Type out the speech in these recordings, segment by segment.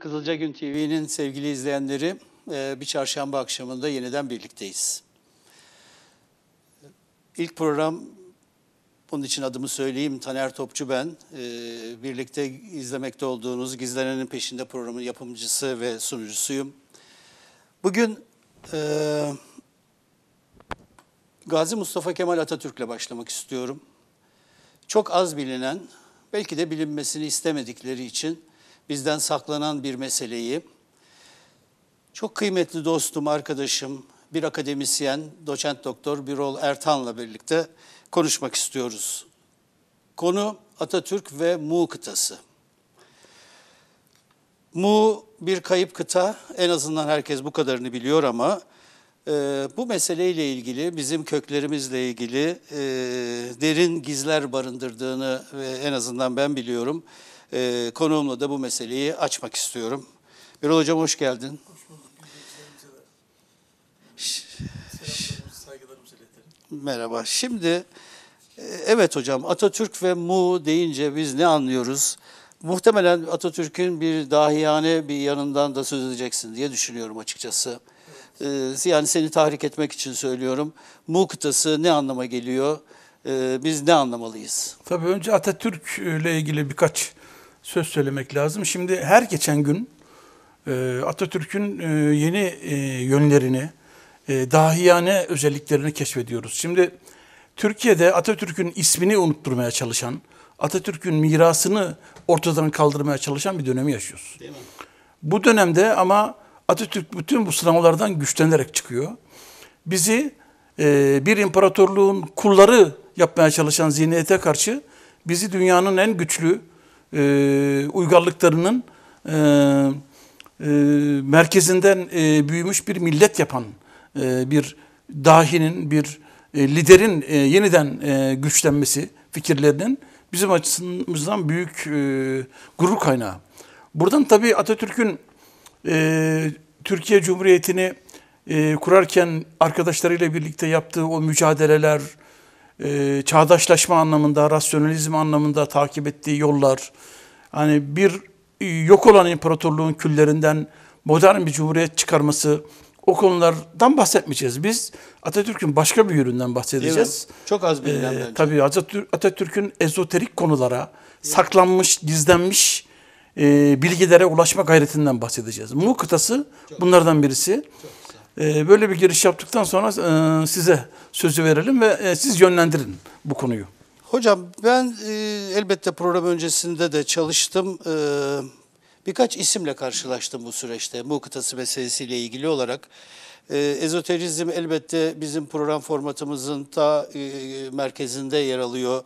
Kızılca Gün TV'nin sevgili izleyenleri e, bir çarşamba akşamında yeniden birlikteyiz. İlk program, bunun için adımı söyleyeyim, Taner Topçu ben. E, birlikte izlemekte olduğunuz Gizlenenin Peşinde programın yapımcısı ve sunucusuyum. Bugün e, Gazi Mustafa Kemal Atatürk'le başlamak istiyorum. Çok az bilinen, belki de bilinmesini istemedikleri için bizden saklanan bir meseleyi çok kıymetli dostum, arkadaşım, bir akademisyen, doçent doktor Birol Ertan'la birlikte konuşmak istiyoruz. Konu Atatürk ve Mu kıtası. Mu bir kayıp kıta, en azından herkes bu kadarını biliyor ama e, bu meseleyle ilgili, bizim köklerimizle ilgili e, derin gizler barındırdığını e, en azından ben biliyorum e, konuğumla da bu meseleyi açmak istiyorum. Birol Hocam hoş geldin. Merhaba. Şimdi e, evet hocam Atatürk ve Mu deyince biz ne anlıyoruz? Muhtemelen Atatürk'ün bir dahiyane bir yanından da söz edeceksin diye düşünüyorum açıkçası. Evet. Ee, yani seni tahrik etmek için söylüyorum. Mu kıtası ne anlama geliyor? Ee, biz ne anlamalıyız? Tabii önce Atatürk'le ilgili birkaç söz söylemek lazım. Şimdi her geçen gün e, Atatürk'ün e, yeni e, yönlerini, dahiyane özelliklerini keşfediyoruz. Şimdi Türkiye'de Atatürk'ün ismini unutturmaya çalışan, Atatürk'ün mirasını ortadan kaldırmaya çalışan bir dönemi yaşıyoruz. Değil mi? Bu dönemde ama Atatürk bütün bu sınavlardan güçlenerek çıkıyor. Bizi bir imparatorluğun kulları yapmaya çalışan zihniyete karşı bizi dünyanın en güçlü, e, uygarlıklarının e, e, merkezinden e, büyümüş bir millet yapan e, bir dahinin, bir e, liderin e, yeniden e, güçlenmesi fikirlerinin bizim açımızdan büyük e, gurur kaynağı. Buradan tabii Atatürk'ün e, Türkiye Cumhuriyeti'ni e, kurarken arkadaşlarıyla birlikte yaptığı o mücadeleler, e, çağdaşlaşma anlamında, rasyonalizm anlamında takip ettiği yollar, hani bir e, yok olan imparatorluğun küllerinden modern bir cumhuriyet çıkarması, o konulardan bahsetmeyeceğiz. Biz Atatürk'ün başka bir yönünden bahsedeceğiz. Çok az bilinen ee, bence. Tabii Atatürk'ün ezoterik konulara, saklanmış, gizlenmiş e, bilgilere ulaşma gayretinden bahsedeceğiz. Mu kıtası Çok. bunlardan birisi. Çok. Ee, böyle bir giriş yaptıktan sonra e, size sözü verelim ve e, siz yönlendirin bu konuyu. Hocam ben e, elbette program öncesinde de çalıştım. birkaç isimle karşılaştım bu süreçte Mu kıtası meselesiyle ilgili olarak. ezoterizm elbette bizim program formatımızın ta merkezinde yer alıyor.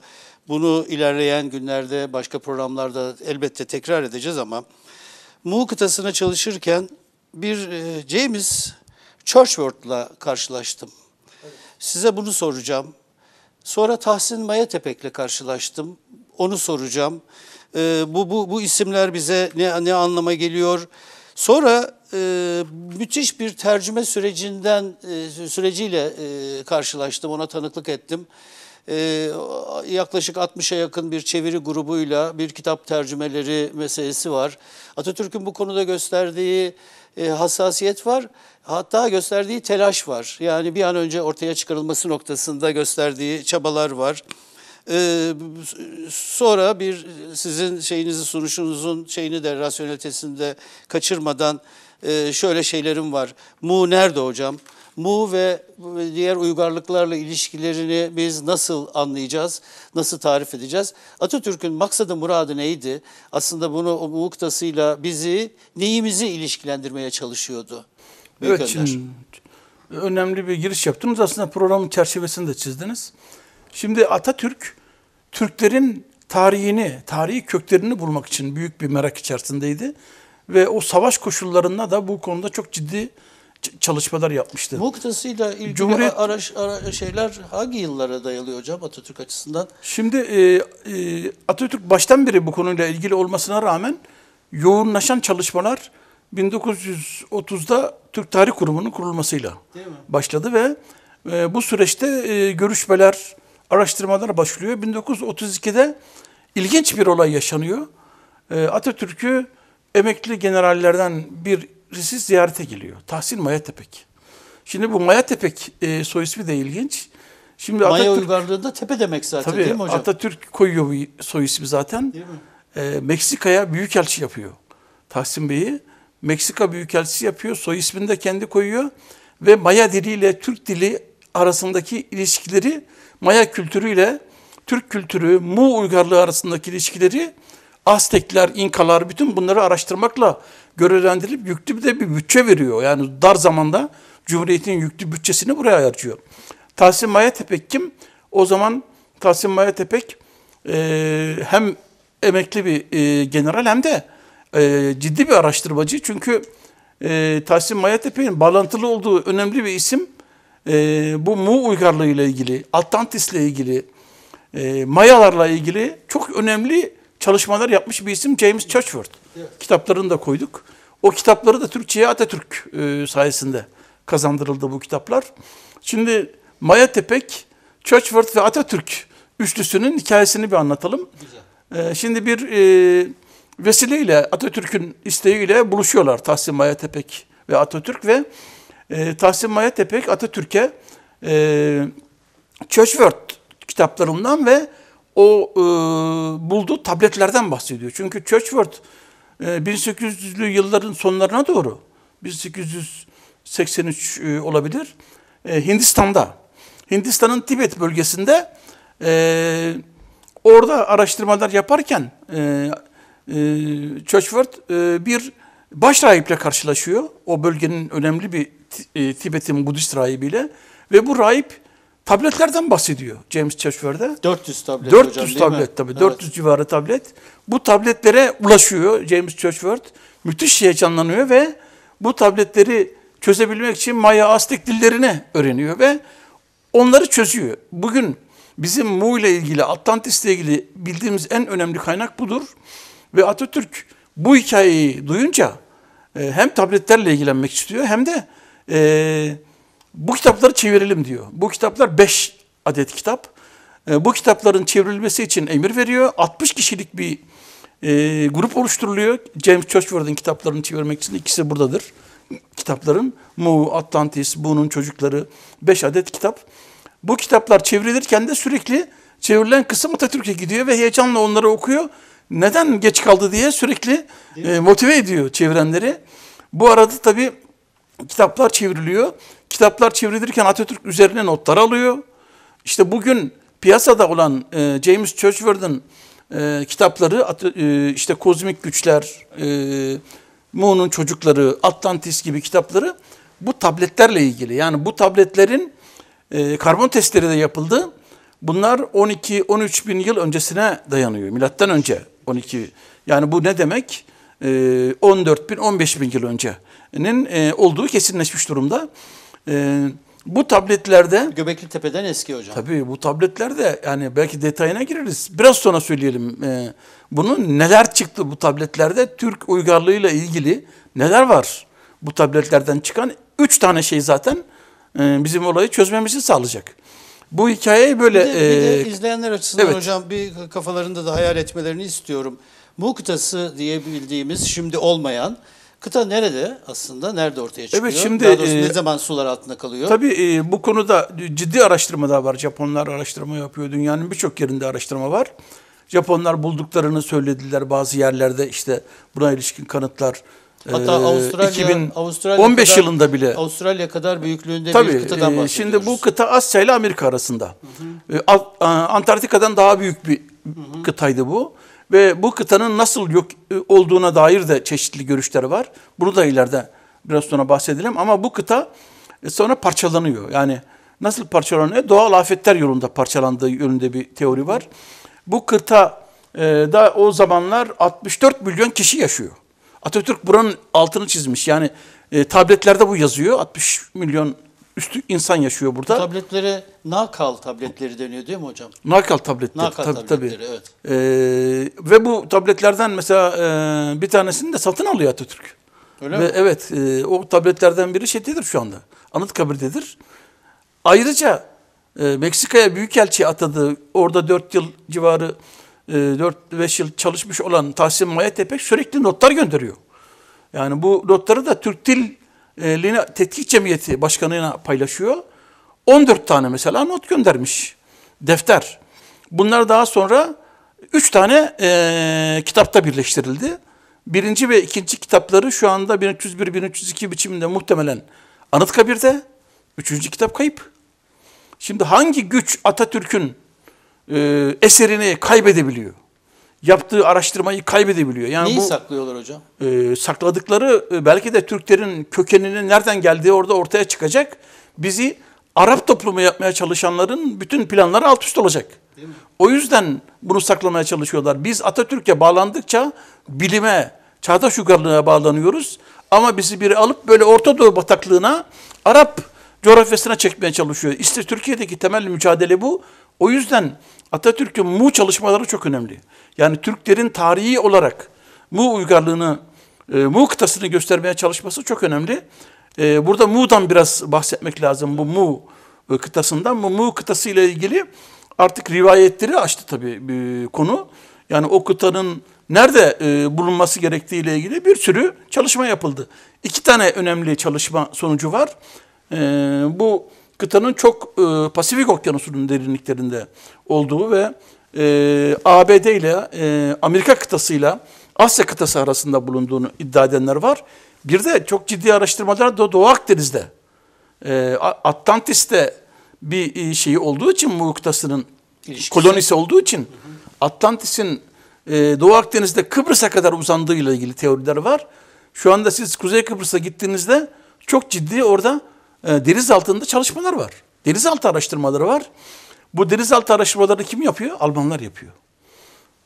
Bunu ilerleyen günlerde başka programlarda elbette tekrar edeceğiz ama Mu kıtasına çalışırken bir James Churchward'la karşılaştım. Size bunu soracağım. Sonra Tahsin Mayatepek'le karşılaştım. Onu soracağım. Ee, bu, bu, bu isimler bize ne, ne anlama geliyor? Sonra e, müthiş bir tercüme sürecinden e, süreciyle e, karşılaştım. Ona tanıklık ettim. E, yaklaşık 60'a yakın bir çeviri grubuyla bir kitap tercümeleri meselesi var. Atatürk'ün bu konuda gösterdiği e, hassasiyet var. Hatta gösterdiği telaş var. Yani bir an önce ortaya çıkarılması noktasında gösterdiği çabalar var. E, sonra bir sizin şeyinizi sunuşunuzun şeyini de rasyonelitesinde kaçırmadan e, şöyle şeylerim var. Mu nerede hocam? Mu ve diğer uygarlıklarla ilişkilerini biz nasıl anlayacağız, nasıl tarif edeceğiz? Atatürk'ün maksadı muradı neydi? Aslında bunu o muhuktasıyla bizi, neyimizi ilişkilendirmeye çalışıyordu. Büyük evet, şimdi önemli bir giriş yaptınız. Aslında programın çerçevesini de çizdiniz. Şimdi Atatürk, Türklerin tarihini, tarihi köklerini bulmak için büyük bir merak içerisindeydi. Ve o savaş koşullarında da bu konuda çok ciddi çalışmalar yapmıştı. Bu ilgili Cumhuriyet... araş, ara, şeyler hangi yıllara dayalıyor hocam Atatürk açısından? Şimdi e, e, Atatürk baştan beri bu konuyla ilgili olmasına rağmen yoğunlaşan çalışmalar 1930'da Türk Tarih Kurumu'nun kurulmasıyla başladı ve e, bu süreçte e, görüşmeler, araştırmalar başlıyor. 1932'de ilginç bir olay yaşanıyor. E, Atatürk'ü emekli generallerden bir birisi ziyarete geliyor. Tahsin Mayatepek. Şimdi bu Mayatepek e, soy ismi de ilginç. Şimdi Maya Atatürk, uygarlığında tepe demek zaten tabii, değil mi hocam? Atatürk koyuyor bu soy ismi zaten. Değil mi? E, Meksika'ya büyükelçi yapıyor Tahsin Bey'i. Meksika büyükelçisi yapıyor. Soy ismini de kendi koyuyor. Ve Maya diliyle Türk dili arasındaki ilişkileri Maya kültürüyle Türk kültürü, Mu uygarlığı arasındaki ilişkileri Aztekler, İnkalar bütün bunları araştırmakla görevlendirilip yüklü bir de bir bütçe veriyor. Yani dar zamanda Cumhuriyet'in yüklü bütçesini buraya harcıyor. Tahsin Maya Tepek kim? O zaman Tahsin Maya Tepek e, hem emekli bir e, general hem de e, ciddi bir araştırmacı. Çünkü e, Tahsin Mayatepe'nin bağlantılı olduğu önemli bir isim e, bu Mu uygarlığı ile ilgili, Atlantis ile ilgili, e, Mayalarla ilgili çok önemli çalışmalar yapmış bir isim James Churchward. Evet. Kitaplarını da koyduk. O kitapları da Türkçe'ye Atatürk e, sayesinde kazandırıldı bu kitaplar. Şimdi Maya Tepek, Churchward ve Atatürk üçlüsünün hikayesini bir anlatalım. Güzel. E, şimdi bir e, vesileyle Atatürk'ün isteğiyle buluşuyorlar Tahsin Maya Tepek ve Atatürk ve Tahsin Maya Tepek Atatürk'e e, Churchward kitaplarından ve o e, bulduğu tabletlerden bahsediyor. Çünkü Churchward e, 1800'lü yılların sonlarına doğru 1883 e, olabilir e, Hindistan'da Hindistan'ın Tibet bölgesinde e, orada araştırmalar yaparken e, e, Churchward e, bir baş rahiple karşılaşıyor. O bölgenin önemli bir e, Tibet'in Budist rahibiyle ve bu rahip Tabletlerden bahsediyor James Cheshware'da. 400 tablet 400 hocam, tablet tabii. Evet. 400 civarı tablet. Bu tabletlere ulaşıyor James Cheshware. Müthiş heyecanlanıyor ve bu tabletleri çözebilmek için Maya Aztek dillerini öğreniyor ve onları çözüyor. Bugün bizim Mu ile ilgili, Atlantis ile ilgili bildiğimiz en önemli kaynak budur. Ve Atatürk bu hikayeyi duyunca e, hem tabletlerle ilgilenmek istiyor hem de e, bu kitapları çevirelim diyor. Bu kitaplar 5 adet kitap. E, bu kitapların çevrilmesi için emir veriyor. 60 kişilik bir e, grup oluşturuluyor. James Churchward'ın kitaplarını çevirmek için ikisi buradadır. Kitapların Mu, Atlantis, Bunun Çocukları 5 adet kitap. Bu kitaplar çevrilirken de sürekli çevrilen kısım Atatürk'e gidiyor ve heyecanla onları okuyor. Neden geç kaldı diye sürekli e, motive ediyor çevrenleri. Bu arada tabii kitaplar çevriliyor. Kitaplar çevrilirken Atatürk üzerine notlar alıyor. İşte bugün piyasada olan e, James Churchward'ın e, kitapları e, işte Kozmik Güçler, e, Mu'nun Çocukları, Atlantis gibi kitapları bu tabletlerle ilgili. Yani bu tabletlerin e, karbon testleri de yapıldı. Bunlar 12-13 bin yıl öncesine dayanıyor. Milattan önce 12. Yani bu ne demek? E, 14 bin, 15 bin yıl öncenin e, olduğu kesinleşmiş durumda. E, bu tabletlerde... Göbekli Tepe'den eski hocam. Tabii bu tabletlerde yani belki detayına gireriz. Biraz sonra söyleyelim. E, bunun neler çıktı bu tabletlerde? Türk uygarlığıyla ilgili neler var? Bu tabletlerden çıkan üç tane şey zaten e, bizim olayı çözmemizi sağlayacak. Bu hikayeyi böyle... Bir de, bir de e, izleyenler açısından evet. hocam bir kafalarında da hayal etmelerini istiyorum. Mu kıtası diye bildiğimiz şimdi olmayan Kıta nerede aslında? Nerede ortaya çıkıyor? Evet şimdi Daha doğrusu e, ne zaman sular altında kalıyor? Tabii e, bu konuda ciddi araştırma da var. Japonlar araştırma yapıyor. Dünyanın birçok yerinde araştırma var. Japonlar bulduklarını söylediler bazı yerlerde işte buna ilişkin kanıtlar. E, Hatta Avustralya, 2015 Avustralya kadar, yılında bile. Avustralya kadar büyüklüğünde tabii, bir kıtadan e, bahsediyoruz. Şimdi bu kıta Asya ile Amerika arasında. Hı hı. E, Antarktika'dan daha büyük bir hı hı. kıtaydı bu ve bu kıtanın nasıl yok e, olduğuna dair de çeşitli görüşler var. Bunu da ileride biraz sonra bahsedelim ama bu kıta e, sonra parçalanıyor. Yani nasıl parçalanıyor? Doğal afetler yolunda parçalandığı yönünde bir teori var. Bu kıta e, da o zamanlar 64 milyon kişi yaşıyor. Atatürk buranın altını çizmiş. Yani tabletlerde bu yazıyor. 60 milyon üstü insan yaşıyor burada. Bu tabletlere nakal tabletleri deniyor değil mi hocam? Nakal tabletleri. Nakal tabii, tabletleri tabii. evet. Ee, ve bu tabletlerden mesela e, bir tanesini de satın alıyor Atatürk. Öyle ve, mi? Evet. E, o tabletlerden biri şeydedir şu anda. Anıtkabir'dedir. Ayrıca e, Meksika'ya büyükelçi atadığı orada 4 yıl civarı e, 4-5 yıl çalışmış olan Tahsin Mayatepe sürekli notlar gönderiyor. Yani bu notları da Türk Dil e, Lina Tetkik Cemiyeti Başkanı'na paylaşıyor. 14 tane mesela not göndermiş. Defter. Bunlar daha sonra 3 tane e, kitapta birleştirildi. Birinci ve ikinci kitapları şu anda 1301-1302 biçiminde muhtemelen Anıtkabir'de. Üçüncü kitap kayıp. Şimdi hangi güç Atatürk'ün e, eserini kaybedebiliyor? yaptığı araştırmayı kaybedebiliyor. Yani Neyi bu, saklıyorlar hocam? E, sakladıkları e, belki de Türklerin kökeninin nereden geldiği orada ortaya çıkacak. Bizi Arap toplumu yapmaya çalışanların bütün planları alt üst olacak. O yüzden bunu saklamaya çalışıyorlar. Biz Atatürk'e bağlandıkça bilime, çağdaş uygarlığa bağlanıyoruz. Ama bizi biri alıp böyle Orta Doğu bataklığına, Arap coğrafyasına çekmeye çalışıyor. İşte Türkiye'deki temel mücadele bu. O yüzden Atatürk'ün Mu çalışmaları çok önemli. Yani Türklerin tarihi olarak Mu uygarlığını, e, Mu kıtasını göstermeye çalışması çok önemli. E, burada Mu'dan biraz bahsetmek lazım. Bu Mu e, kıtasından. Bu Mu kıtası ile ilgili artık rivayetleri açtı tabii bir e, konu. Yani o kıtanın nerede e, bulunması gerektiği ile ilgili bir sürü çalışma yapıldı. İki tane önemli çalışma sonucu var. E, bu kıtanın çok e, Pasifik Okyanusu'nun derinliklerinde olduğu ve e, ABD ile e, Amerika kıtasıyla Asya kıtası arasında bulunduğunu iddia edenler var. Bir de çok ciddi araştırmalar da Doğu Akdeniz'de, e, Atlantis'te bir e, şeyi olduğu için bu kıtasının İlişkisi. kolonisi olduğu için Atlantis'in e, Doğu Akdeniz'de Kıbrıs'a kadar uzandığıyla ilgili teoriler var. Şu anda siz Kuzey Kıbrıs'a gittiğinizde çok ciddi orada ee, deniz altında çalışmalar var. Denizaltı araştırmaları var. Bu denizaltı araştırmalarını kim yapıyor? Almanlar yapıyor.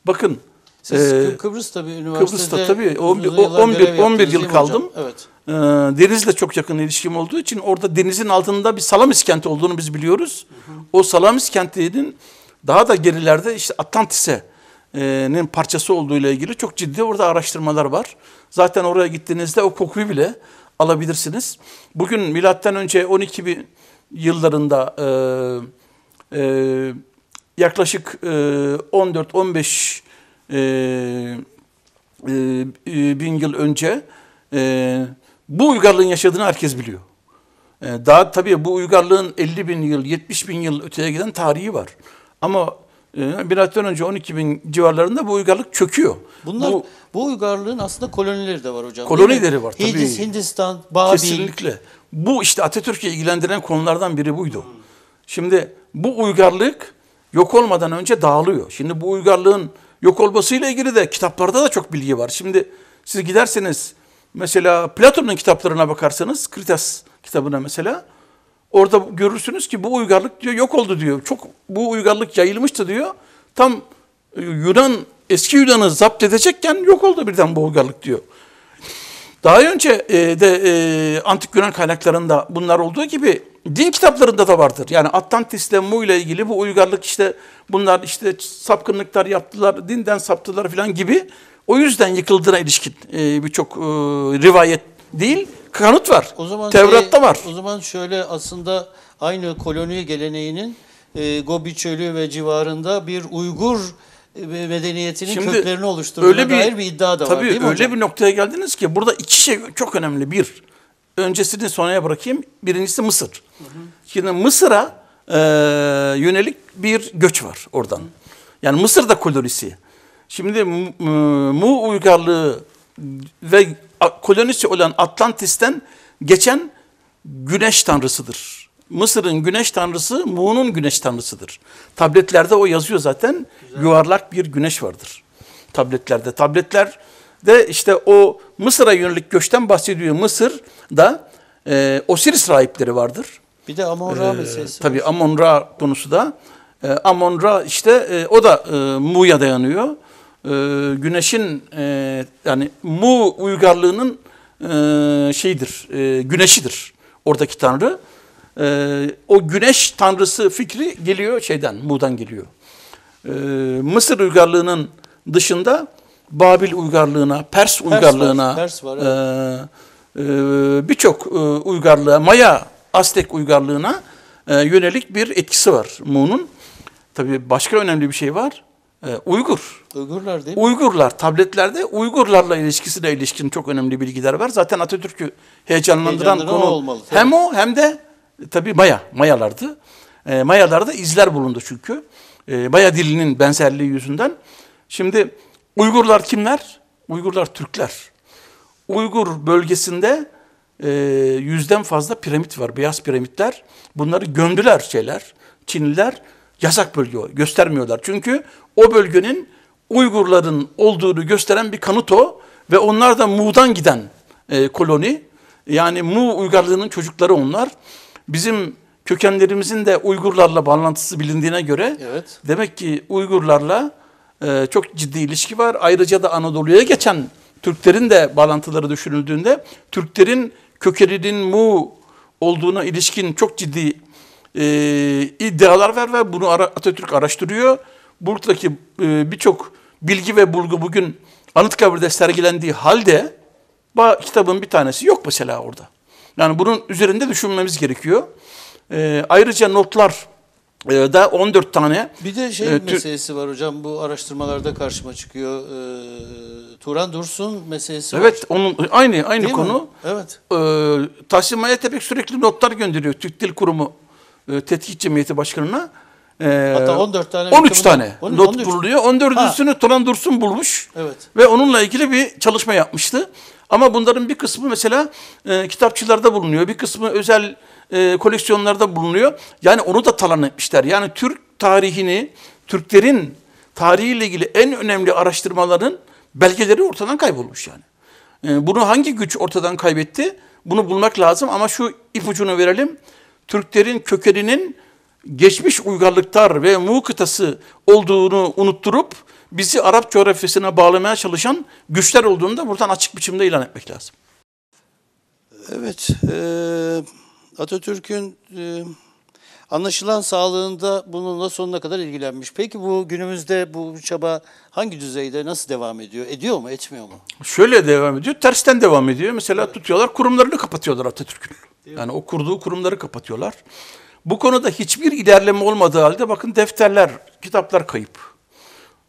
Bakın siz ee, Kıbrıs tabii üniversitede Kıbrıs'ta tabii 11 11 11 yıl kaldım. Hocam? Evet. Ee, denizle çok yakın ilişkim olduğu için orada denizin altında bir Salamis kenti olduğunu biz biliyoruz. Hı hı. O Salamis kentinin daha da gerilerde işte Atlantis'e nin parçası olduğu ile ilgili çok ciddi orada araştırmalar var. Zaten oraya gittiğinizde o kokuyu bile alabilirsiniz. Bugün milattan önce 12 bin yıllarında e, e, yaklaşık e, 14-15 e, e, e, bin yıl önce e, bu uygarlığın yaşadığını herkes biliyor. E, daha tabii bu uygarlığın 50 bin yıl, 70 bin yıl öteye giden tarihi var. Ama ee, bir attan önce 12 bin civarlarında bu uygarlık çöküyor. Bunlar bu, bu uygarlığın aslında kolonileri de var hocam. Kolonileri var tabii. Hidis, Hindistan, Babil. Kesinlikle. Bu işte Atatürk'ü ilgilendiren konulardan biri buydu. Şimdi bu uygarlık yok olmadan önce dağılıyor. Şimdi bu uygarlığın yok olmasıyla ilgili de kitaplarda da çok bilgi var. Şimdi siz giderseniz mesela Platon'un kitaplarına bakarsanız, Kritas kitabına mesela Orada görürsünüz ki bu uygarlık diyor yok oldu diyor. Çok bu uygarlık yayılmıştı diyor. Tam e, Yunan eski Yunan'ı zapt edecekken yok oldu birden bu uygarlık diyor. Daha önce e, de e, antik Yunan kaynaklarında bunlar olduğu gibi din kitaplarında da vardır. Yani Atlantis'le Mu ile ilgili bu uygarlık işte bunlar işte sapkınlıklar yaptılar, dinden saptılar falan gibi. O yüzden yıkıldığına ilişkin e, birçok e, rivayet değil, kanıt var. O zaman Tevrat'ta şey, var. O zaman şöyle aslında aynı koloni geleneğinin e, Gobi Çölü ve civarında bir Uygur e, medeniyetinin Şimdi, köklerini oluşturduğuna öyle bir, bir iddia da tabii var Tabii öyle hocam? bir noktaya geldiniz ki burada iki şey çok önemli. Bir, öncesini sonraya bırakayım. Birincisi Mısır. Hı hı. Şimdi Mısır'a e, yönelik bir göç var oradan. Hı. Yani Mısır da kolonisi. Şimdi Mu Uygarlığı ve kolonisi olan Atlantis'ten geçen güneş tanrısıdır. Mısır'ın güneş tanrısı Mu'nun güneş tanrısıdır. Tabletlerde o yazıyor zaten. Güzel. Yuvarlak bir güneş vardır tabletlerde. Tabletler de işte o Mısır'a yönelik göçten bahsediyor. Mısır'da e, Osiris rahipleri vardır. Bir de Amon-Ra ee, meselesi. Tabii Amon-Ra konusu da. E, Amon-Ra işte e, o da e, Mu'ya dayanıyor. Ee, güneşin e, yani Mu uygarlığının e, şeyidir, e, güneşidir oradaki tanrı. E, o güneş tanrısı fikri geliyor şeyden, Mu'dan geliyor. E, Mısır uygarlığının dışında Babil uygarlığına, Pers uygarlığına, e, evet. e, e, birçok e, uygarlığa, Maya, Aztek uygarlığına e, yönelik bir etkisi var Mu'nun. Tabii başka önemli bir şey var. Ee, Uygur. Uygurlar değil mi? Uygurlar. Tabletlerde Uygurlarla ilişkisine ilişkin çok önemli bilgiler var. Zaten Atatürk'ü heyecanlandıran konu olmalı, hem o hem de tabii Maya. Mayalardı. E, Mayalarda izler bulundu çünkü. E, Maya dilinin benzerliği yüzünden. Şimdi Uygurlar kimler? Uygurlar Türkler. Uygur bölgesinde e, yüzden fazla piramit var. Beyaz piramitler. Bunları gömdüler şeyler. Çinliler yasak bölge göstermiyorlar. Çünkü o bölgenin Uygurların olduğunu gösteren bir kanıt o ve onlar da Mu'dan giden e, koloni. Yani Mu uygarlığının çocukları onlar. Bizim kökenlerimizin de Uygurlarla bağlantısı bilindiğine göre evet. demek ki Uygurlarla e, çok ciddi ilişki var. Ayrıca da Anadolu'ya geçen Türklerin de bağlantıları düşünüldüğünde Türklerin kökeninin Mu olduğuna ilişkin çok ciddi e, iddialar var ve bunu Atatürk araştırıyor. Buradaki e, birçok bilgi ve bulgu bugün Anıtkabir'de sergilendiği halde kitabın bir tanesi yok mesela orada. Yani bunun üzerinde düşünmemiz gerekiyor. E, ayrıca notlar e, da 14 tane. Bir de şey e, meselesi var hocam bu araştırmalarda karşıma çıkıyor. E, Turan Dursun meselesi evet, var. Evet onun aynı aynı Değil konu. Mi? Evet. E, Tahsin Maya sürekli notlar gönderiyor Türk Dil Kurumu e, Tetkik Cemiyeti Başkanı'na e, Hatta 14 tane 13 tane 13, not 13. bulunuyor. 14.sünü Turan Dursun bulmuş. Evet. Ve onunla ilgili bir çalışma yapmıştı. Ama bunların bir kısmı mesela e, kitapçılarda bulunuyor. Bir kısmı özel e, koleksiyonlarda bulunuyor. Yani onu da talan etmişler. Yani Türk tarihini, Türklerin tarihiyle ilgili en önemli araştırmaların belgeleri ortadan kaybolmuş yani. E, bunu hangi güç ortadan kaybetti? Bunu bulmak lazım ama şu ipucunu verelim. Türklerin kökeninin geçmiş uygarlıklar ve Mu kıtası olduğunu unutturup bizi Arap coğrafyasına bağlamaya çalışan güçler olduğunu da buradan açık biçimde ilan etmek lazım. Evet, e, Atatürk'ün e, anlaşılan sağlığında bununla sonuna kadar ilgilenmiş. Peki bu günümüzde bu çaba hangi düzeyde, nasıl devam ediyor? Ediyor mu, etmiyor mu? Şöyle devam ediyor, tersten devam ediyor. Mesela tutuyorlar, kurumlarını kapatıyorlar Atatürk'ün. Yani o kurduğu kurumları kapatıyorlar. Bu konuda hiçbir ilerleme olmadığı halde bakın defterler, kitaplar kayıp.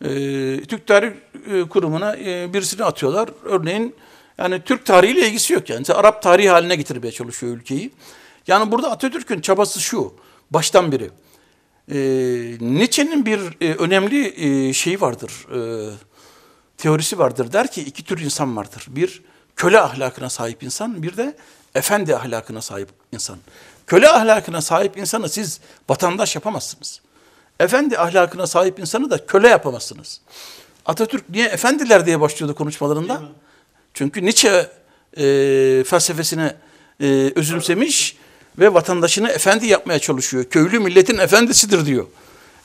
E, Türk Tarih e, Kurumu'na e, birisini atıyorlar. Örneğin yani Türk tarihiyle ilgisi yok yani. Arap tarihi haline getirmeye çalışıyor ülkeyi. Yani burada Atatürk'ün çabası şu, baştan ee, biri. E, Nietzsche'nin bir önemli e, şeyi vardır, teorisi vardır. Der ki iki tür insan vardır. Bir köle ahlakına sahip insan, bir de efendi ahlakına sahip insan. Köle ahlakına sahip insanı siz vatandaş yapamazsınız. Efendi ahlakına sahip insanı da köle yapamazsınız. Atatürk niye efendiler diye başlıyordu konuşmalarında? Çünkü Nietzsche e, felsefesini e, özümsemiş ve vatandaşını efendi yapmaya çalışıyor. Köylü milletin efendisidir diyor.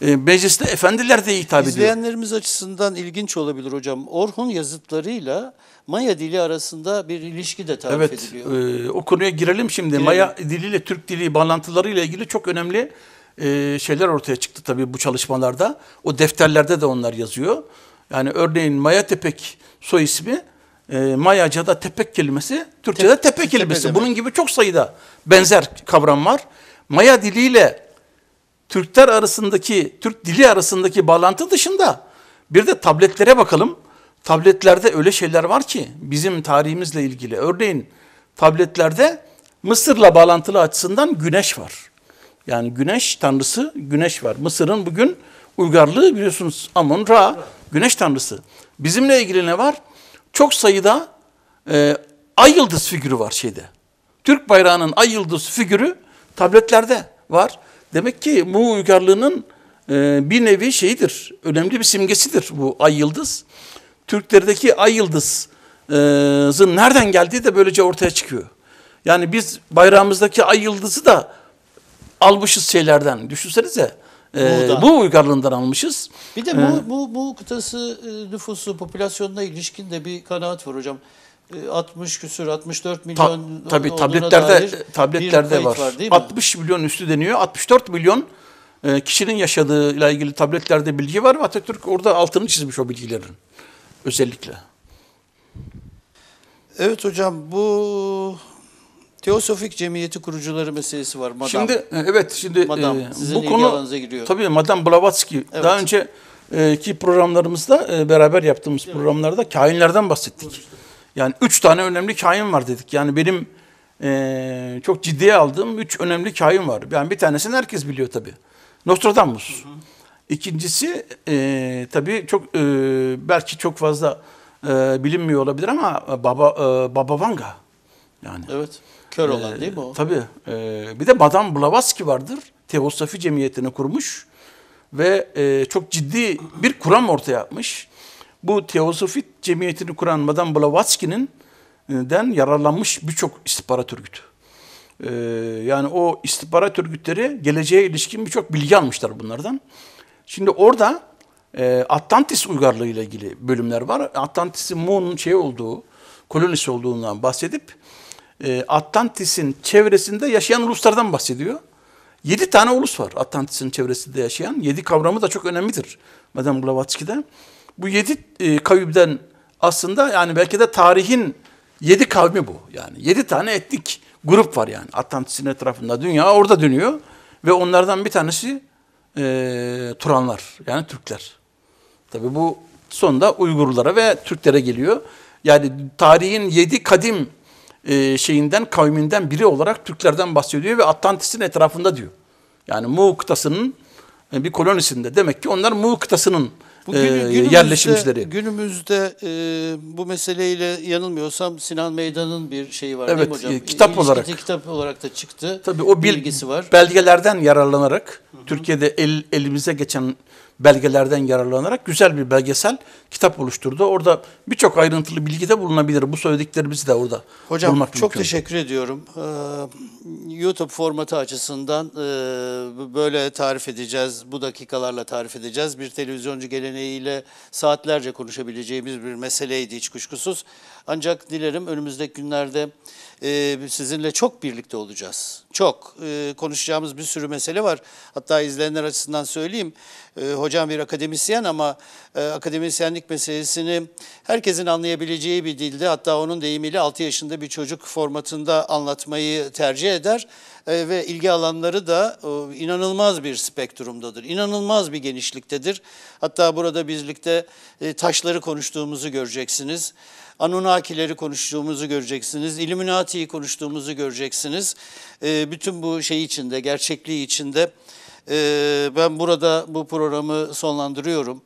E, mecliste efendiler diye hitap ediyor. İzleyenlerimiz açısından ilginç olabilir hocam. Orhun yazıtlarıyla Maya dili arasında bir ilişki de tarif evet, ediliyor. Evet, o konuya girelim şimdi. Girelim. Maya diliyle Türk dili bağlantılarıyla ilgili çok önemli e, şeyler ortaya çıktı tabii bu çalışmalarda. O defterlerde de onlar yazıyor. Yani örneğin Maya Tepek soy ismi, e, Mayaca'da tepek kelimesi, Türkçe'de Te tepek kelimesi. Tepe Bunun gibi çok sayıda benzer kavram var. Maya diliyle Türkler arasındaki, Türk dili arasındaki bağlantı dışında bir de tabletlere bakalım tabletlerde öyle şeyler var ki bizim tarihimizle ilgili. Örneğin tabletlerde Mısır'la bağlantılı açısından güneş var. Yani güneş tanrısı güneş var. Mısır'ın bugün uygarlığı biliyorsunuz Amun Ra güneş tanrısı. Bizimle ilgili ne var? Çok sayıda e, ay yıldız figürü var şeyde. Türk bayrağının ay yıldız figürü tabletlerde var. Demek ki bu uygarlığının e, bir nevi şeyidir. Önemli bir simgesidir bu ay yıldız. Türklerdeki ay yıldızın nereden geldiği de böylece ortaya çıkıyor. Yani biz bayrağımızdaki ay yıldızı da almışız şeylerden. Düşünsenize. Ee, bu uygarlığından almışız. Bir de ee, bu, e, bu, bu kıtası e, nüfusu, popülasyonuna ilişkin de bir kanaat var hocam. 60 e, küsür 64 milyon Ta, tabii tabletlerde tabletlerde var. var 60 milyon üstü deniyor. 64 milyon e, kişinin yaşadığıyla ilgili tabletlerde bilgi var Atatürk orada altını çizmiş o bilgilerin özellikle. Evet hocam bu Teosofik cemiyeti kurucuları meselesi var. Madam. Şimdi e, evet şimdi e, Madam, sizin bu konu giriyor. tabii Madam Blavatsky evet. daha önce e, ki programlarımızda beraber yaptığımız evet. programlarda kainlerden bahsettik. Yani üç tane önemli kain var dedik. Yani benim e, çok ciddiye aldığım üç önemli kain var. Yani bir tanesini herkes biliyor tabii. Nostradamus. Hı hı. İkincisi e, tabii çok e, belki çok fazla e, bilinmiyor olabilir ama Baba e, Baba Vanga yani. Evet. Kör e, olan e, değil mi o? Tabii. E, bir de Madame Blavatsky vardır. Teosofi cemiyetini kurmuş ve e, çok ciddi bir kuram ortaya atmış. Bu Teosofi cemiyetini kuran Madame Blavatski'nin e, den yararlanmış birçok istihbarat örgütü. Ee, yani o istihbarat örgütleri geleceğe ilişkin birçok bilgi almışlar bunlardan. Şimdi orada e, Atlantis uygarlığı ile ilgili bölümler var. Atlantis'in Moon'un şey olduğu, kolonisi olduğundan bahsedip e, Atlantis'in çevresinde yaşayan uluslardan bahsediyor. Yedi tane ulus var Atlantis'in çevresinde yaşayan. Yedi kavramı da çok önemlidir Madame Blavatsky'de. Bu yedi e, kavimden aslında yani belki de tarihin yedi kavmi bu. Yani yedi tane etnik grup var yani Atlantis'in etrafında. Dünya orada dönüyor ve onlardan bir tanesi e, Turanlar yani Türkler. Tabi bu sonunda Uygurlara ve Türklere geliyor. Yani tarihin yedi kadim e, şeyinden, kavminden biri olarak Türklerden bahsediyor ve Atlantis'in etrafında diyor. Yani Mu kıtasının e, bir kolonisinde. Demek ki onlar Mu kıtasının bu ee, günümüzde, yerleşimcileri. Günümüzde e, bu meseleyle yanılmıyorsam Sinan Meydan'ın bir şeyi var evet, değil mi hocam? E, kitap İlişkisi olarak. kitap olarak da çıktı. Tabii o bil, bilgisi var. Belgelerden yararlanarak Hı-hı. Türkiye'de el, elimize geçen belgelerden yararlanarak güzel bir belgesel kitap oluşturdu. Orada birçok ayrıntılı bilgi de bulunabilir. Bu söylediklerimizi de orada Hocam, bulmak mümkün. Hocam çok teşekkür ediyorum. Ee, YouTube formatı açısından e, böyle tarif edeceğiz, bu dakikalarla tarif edeceğiz. Bir televizyoncu geleneğiyle saatlerce konuşabileceğimiz bir meseleydi hiç kuşkusuz. Ancak dilerim önümüzdeki günlerde ee, sizinle çok birlikte olacağız. Çok ee, konuşacağımız bir sürü mesele var. Hatta izleyenler açısından söyleyeyim. Ee, hocam bir akademisyen ama e, akademisyenlik meselesini herkesin anlayabileceği bir dilde hatta onun deyimiyle 6 yaşında bir çocuk formatında anlatmayı tercih eder ve ilgi alanları da e, inanılmaz bir spektrumdadır. İnanılmaz bir genişliktedir. Hatta burada birlikte e, taşları konuştuğumuzu göreceksiniz. Anunnakileri konuştuğumuzu göreceksiniz. Illuminati'yi konuştuğumuzu göreceksiniz. E, bütün bu şey içinde, gerçekliği içinde e, ben burada bu programı sonlandırıyorum.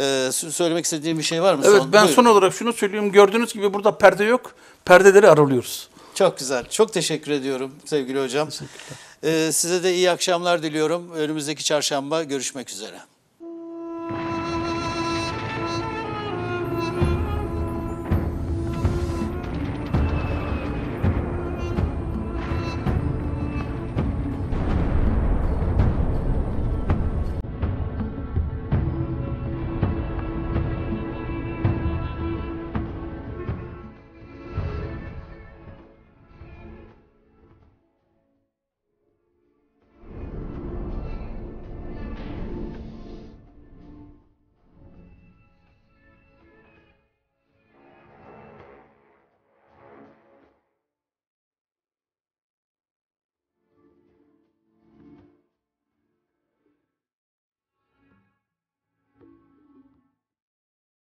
Ee, söylemek istediğim bir şey var mı? Evet son? ben Buyurun. son olarak şunu söyleyeyim. Gördüğünüz gibi burada perde yok. Perdeleri aralıyoruz. Çok güzel. Çok teşekkür ediyorum sevgili hocam. Teşekkürler. Ee, size de iyi akşamlar diliyorum. Önümüzdeki çarşamba görüşmek üzere.